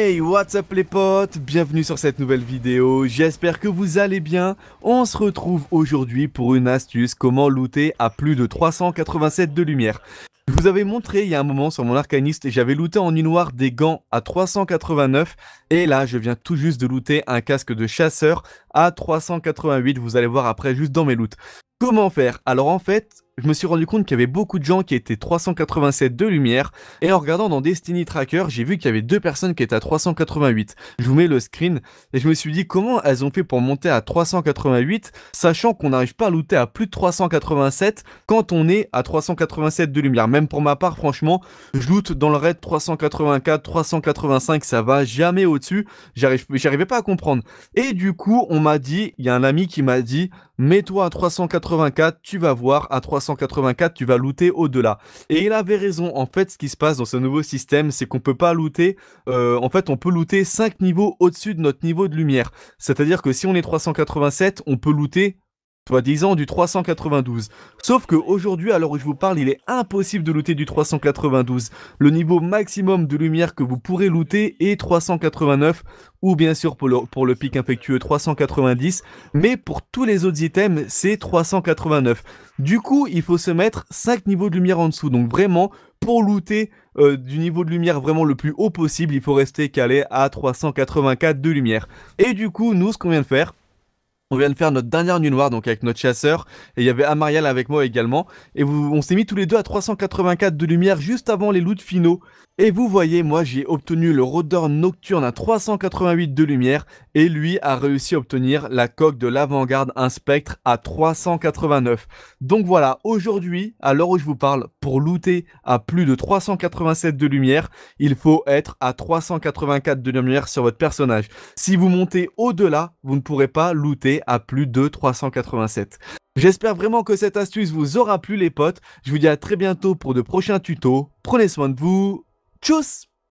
Hey, what's up les potes Bienvenue sur cette nouvelle vidéo, j'espère que vous allez bien. On se retrouve aujourd'hui pour une astuce comment looter à plus de 387 de lumière. Je vous avais montré il y a un moment sur mon arcaniste, j'avais looté en noire des gants à 389 et là je viens tout juste de looter un casque de chasseur à 388, vous allez voir après juste dans mes loots. Comment faire Alors en fait, je me suis rendu compte qu'il y avait beaucoup de gens qui étaient 387 de lumière, et en regardant dans Destiny Tracker, j'ai vu qu'il y avait deux personnes qui étaient à 388. Je vous mets le screen, et je me suis dit comment elles ont fait pour monter à 388, sachant qu'on n'arrive pas à looter à plus de 387 quand on est à 387 de lumière. Même pour ma part, franchement, je loot dans le raid 384, 385, ça va jamais au-dessus, j'arrivais pas à comprendre. Et du coup, on m'a dit, il y a un ami qui m'a dit, mets-toi à 384, tu vas voir, à 384, tu vas looter au-delà. Et il avait raison, en fait, ce qui se passe dans ce nouveau système, c'est qu'on peut pas looter, euh, en fait, on peut looter 5 niveaux au-dessus de notre niveau de lumière. C'est-à-dire que si on est 387, on peut looter soi-disant du 392. Sauf que aujourd'hui, alors où je vous parle, il est impossible de looter du 392. Le niveau maximum de lumière que vous pourrez looter est 389, ou bien sûr pour le, pic infectueux 390, mais pour tous les autres items, c'est 389. Du coup, il faut se mettre 5 niveaux de lumière en dessous, donc vraiment, pour looter euh, du niveau de lumière vraiment le plus haut possible, il faut rester calé à 384 de lumière. Et du coup, nous, ce qu'on vient de faire, on vient de faire notre dernière nuit noire, donc avec notre chasseur, et il y avait Amariel avec moi également. Et on s'est mis tous les deux à 384 de lumière juste avant les loots finaux. Et vous voyez, moi j'ai obtenu le rôdeur nocturne à 388 de lumière et lui a réussi à obtenir la coque de l'avant-garde un spectre à 389. Donc voilà, aujourd'hui, à l'heure où je vous parle, pour looter à plus de 387 de lumière, il faut être à 384 de lumière sur votre personnage. Si vous montez au-delà, vous ne pourrez pas looter à plus de 387. J'espère vraiment que cette astuce vous aura plu les potes. Je vous dis à très bientôt pour de prochains tutos. Prenez soin de vous. Tschüss!